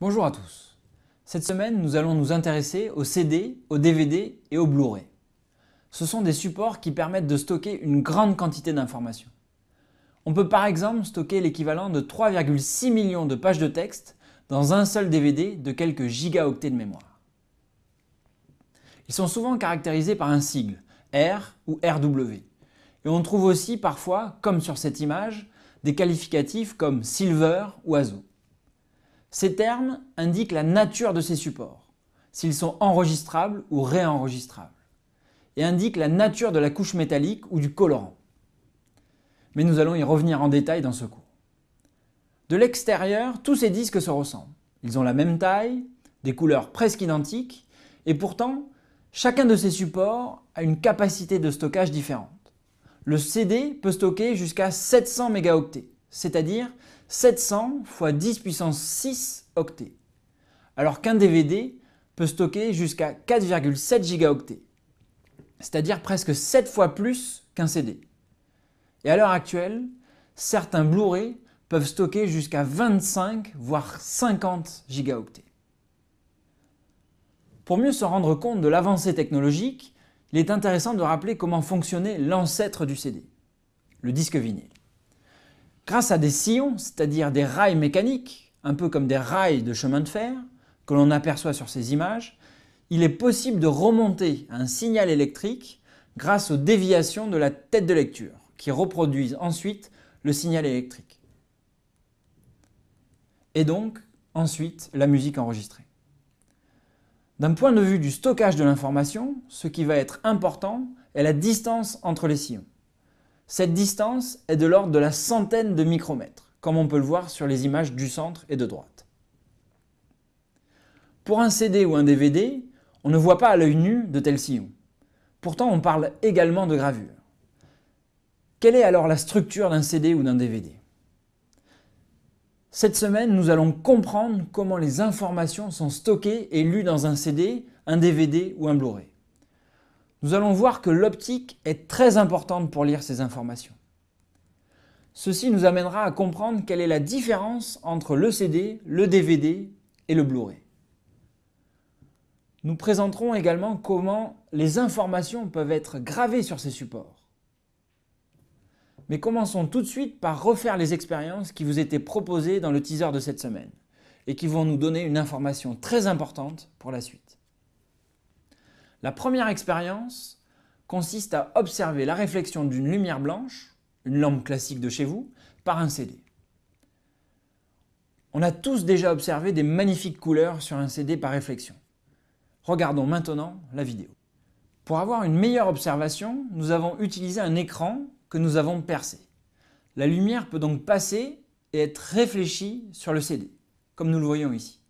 Bonjour à tous. Cette semaine, nous allons nous intéresser aux CD, aux DVD et aux Blu-ray. Ce sont des supports qui permettent de stocker une grande quantité d'informations. On peut par exemple stocker l'équivalent de 3,6 millions de pages de texte dans un seul DVD de quelques gigaoctets de mémoire. Ils sont souvent caractérisés par un sigle, R ou RW. Et on trouve aussi parfois, comme sur cette image, des qualificatifs comme silver ou azo. Ces termes indiquent la nature de ces supports, s'ils sont enregistrables ou réenregistrables, et indiquent la nature de la couche métallique ou du colorant. Mais nous allons y revenir en détail dans ce cours. De l'extérieur, tous ces disques se ressemblent. Ils ont la même taille, des couleurs presque identiques, et pourtant, chacun de ces supports a une capacité de stockage différente. Le CD peut stocker jusqu'à 700 mégaoctets, c'est-à-dire 700 x 10 puissance 6 octets, alors qu'un DVD peut stocker jusqu'à 4,7 gigaoctets, c'est-à-dire presque 7 fois plus qu'un CD. Et à l'heure actuelle, certains Blu-ray peuvent stocker jusqu'à 25 voire 50 gigaoctets. Pour mieux se rendre compte de l'avancée technologique, il est intéressant de rappeler comment fonctionnait l'ancêtre du CD, le disque vinyle grâce à des sillons, c'est-à-dire des rails mécaniques, un peu comme des rails de chemin de fer, que l'on aperçoit sur ces images, il est possible de remonter un signal électrique grâce aux déviations de la tête de lecture, qui reproduisent ensuite le signal électrique. Et donc, ensuite, la musique enregistrée. D'un point de vue du stockage de l'information, ce qui va être important est la distance entre les sillons. Cette distance est de l'ordre de la centaine de micromètres, comme on peut le voir sur les images du centre et de droite. Pour un CD ou un DVD, on ne voit pas à l'œil nu de tels sillons. Pourtant, on parle également de gravure. Quelle est alors la structure d'un CD ou d'un DVD Cette semaine, nous allons comprendre comment les informations sont stockées et lues dans un CD, un DVD ou un Blu-ray nous allons voir que l'optique est très importante pour lire ces informations. Ceci nous amènera à comprendre quelle est la différence entre le CD, le DVD et le Blu-ray. Nous présenterons également comment les informations peuvent être gravées sur ces supports. Mais commençons tout de suite par refaire les expériences qui vous étaient proposées dans le teaser de cette semaine et qui vont nous donner une information très importante pour la suite. La première expérience consiste à observer la réflexion d'une lumière blanche, une lampe classique de chez vous, par un CD. On a tous déjà observé des magnifiques couleurs sur un CD par réflexion. Regardons maintenant la vidéo. Pour avoir une meilleure observation, nous avons utilisé un écran que nous avons percé. La lumière peut donc passer et être réfléchie sur le CD, comme nous le voyons ici.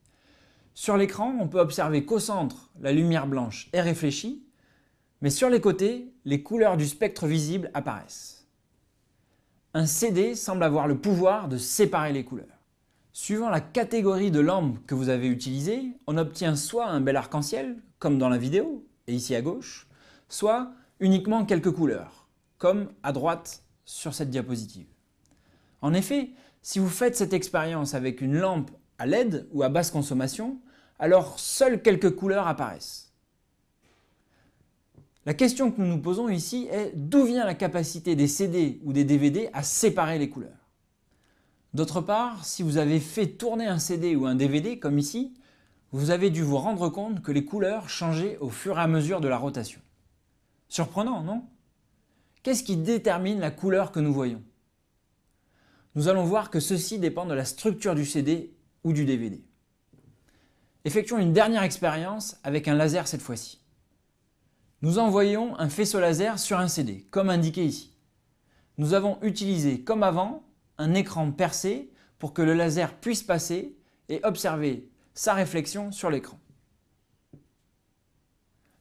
Sur l'écran, on peut observer qu'au centre, la lumière blanche est réfléchie, mais sur les côtés, les couleurs du spectre visible apparaissent. Un CD semble avoir le pouvoir de séparer les couleurs. Suivant la catégorie de lampe que vous avez utilisée, on obtient soit un bel arc-en-ciel, comme dans la vidéo, et ici à gauche, soit uniquement quelques couleurs, comme à droite sur cette diapositive. En effet, si vous faites cette expérience avec une lampe à LED ou à basse consommation, alors seules quelques couleurs apparaissent. La question que nous nous posons ici est d'où vient la capacité des CD ou des DVD à séparer les couleurs D'autre part, si vous avez fait tourner un CD ou un DVD, comme ici, vous avez dû vous rendre compte que les couleurs changeaient au fur et à mesure de la rotation. Surprenant, non Qu'est-ce qui détermine la couleur que nous voyons Nous allons voir que ceci dépend de la structure du CD ou du DVD. Effectuons une dernière expérience avec un laser cette fois-ci. Nous envoyons un faisceau laser sur un CD, comme indiqué ici. Nous avons utilisé, comme avant, un écran percé pour que le laser puisse passer et observer sa réflexion sur l'écran.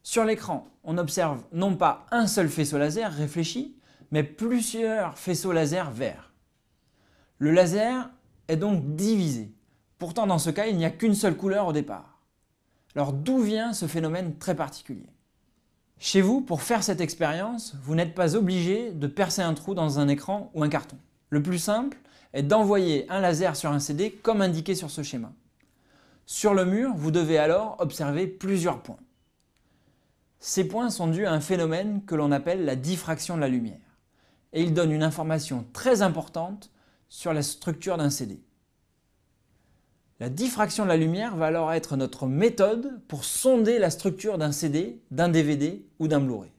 Sur l'écran, on observe non pas un seul faisceau laser réfléchi, mais plusieurs faisceaux laser verts. Le laser est donc divisé. Pourtant, dans ce cas, il n'y a qu'une seule couleur au départ. Alors d'où vient ce phénomène très particulier Chez vous, pour faire cette expérience, vous n'êtes pas obligé de percer un trou dans un écran ou un carton. Le plus simple est d'envoyer un laser sur un CD comme indiqué sur ce schéma. Sur le mur, vous devez alors observer plusieurs points. Ces points sont dus à un phénomène que l'on appelle la diffraction de la lumière, et ils donnent une information très importante sur la structure d'un CD. La diffraction de la lumière va alors être notre méthode pour sonder la structure d'un CD, d'un DVD ou d'un Blu-ray.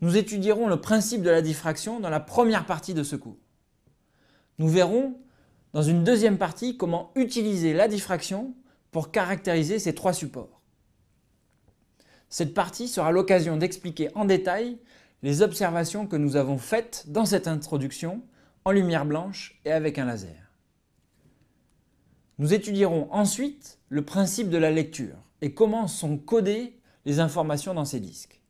Nous étudierons le principe de la diffraction dans la première partie de ce cours. Nous verrons dans une deuxième partie comment utiliser la diffraction pour caractériser ces trois supports. Cette partie sera l'occasion d'expliquer en détail les observations que nous avons faites dans cette introduction en lumière blanche et avec un laser. Nous étudierons ensuite le principe de la lecture et comment sont codées les informations dans ces disques.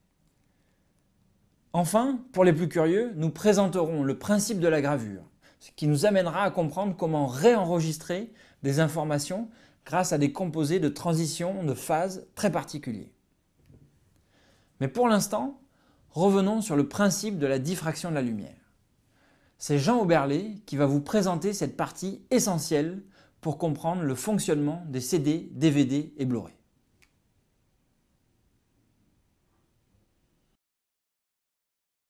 Enfin, pour les plus curieux, nous présenterons le principe de la gravure, ce qui nous amènera à comprendre comment réenregistrer des informations grâce à des composés de transition de phases très particuliers. Mais pour l'instant, revenons sur le principe de la diffraction de la lumière. C'est Jean Oberlé qui va vous présenter cette partie essentielle pour comprendre le fonctionnement des CD, DVD et Blu-ray.